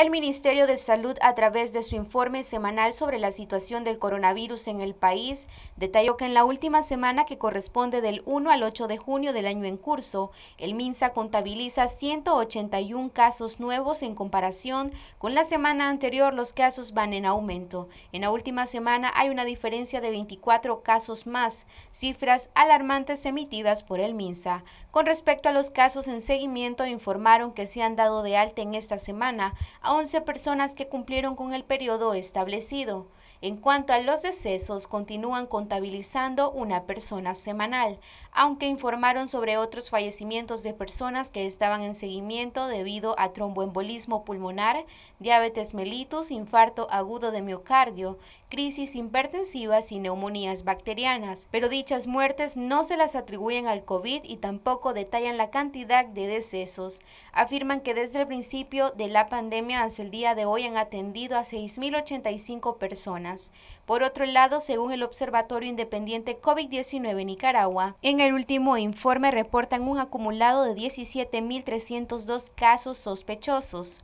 El Ministerio de Salud, a través de su informe semanal sobre la situación del coronavirus en el país, detalló que en la última semana que corresponde del 1 al 8 de junio del año en curso, el MINSA contabiliza 181 casos nuevos en comparación con la semana anterior. Los casos van en aumento. En la última semana hay una diferencia de 24 casos más, cifras alarmantes emitidas por el MINSA. Con respecto a los casos en seguimiento, informaron que se han dado de alta en esta semana, 11 personas que cumplieron con el periodo establecido. En cuanto a los decesos, continúan contabilizando una persona semanal, aunque informaron sobre otros fallecimientos de personas que estaban en seguimiento debido a tromboembolismo pulmonar, diabetes mellitus, infarto agudo de miocardio, crisis hipertensivas y neumonías bacterianas. Pero dichas muertes no se las atribuyen al COVID y tampoco detallan la cantidad de decesos. Afirman que desde el principio de la pandemia el día de hoy han atendido a 6.085 personas. Por otro lado, según el Observatorio Independiente COVID-19 Nicaragua, en el último informe reportan un acumulado de 17.302 casos sospechosos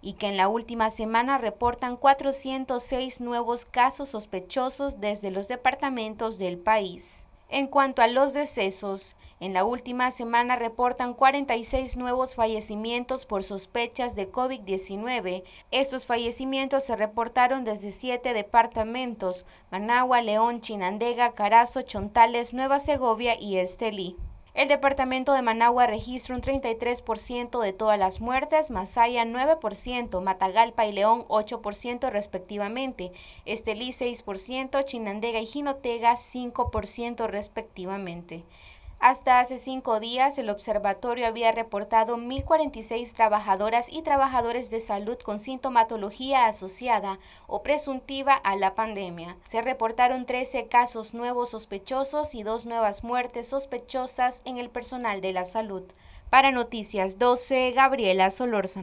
y que en la última semana reportan 406 nuevos casos sospechosos desde los departamentos del país. En cuanto a los decesos, en la última semana reportan 46 nuevos fallecimientos por sospechas de COVID-19. Estos fallecimientos se reportaron desde siete departamentos, Managua, León, Chinandega, Carazo, Chontales, Nueva Segovia y Estelí. El departamento de Managua registra un 33% de todas las muertes, Masaya 9%, Matagalpa y León 8% respectivamente, Estelí 6%, Chinandega y Jinotega 5% respectivamente. Hasta hace cinco días, el observatorio había reportado 1.046 trabajadoras y trabajadores de salud con sintomatología asociada o presuntiva a la pandemia. Se reportaron 13 casos nuevos sospechosos y dos nuevas muertes sospechosas en el personal de la salud. Para Noticias 12, Gabriela Solórzano.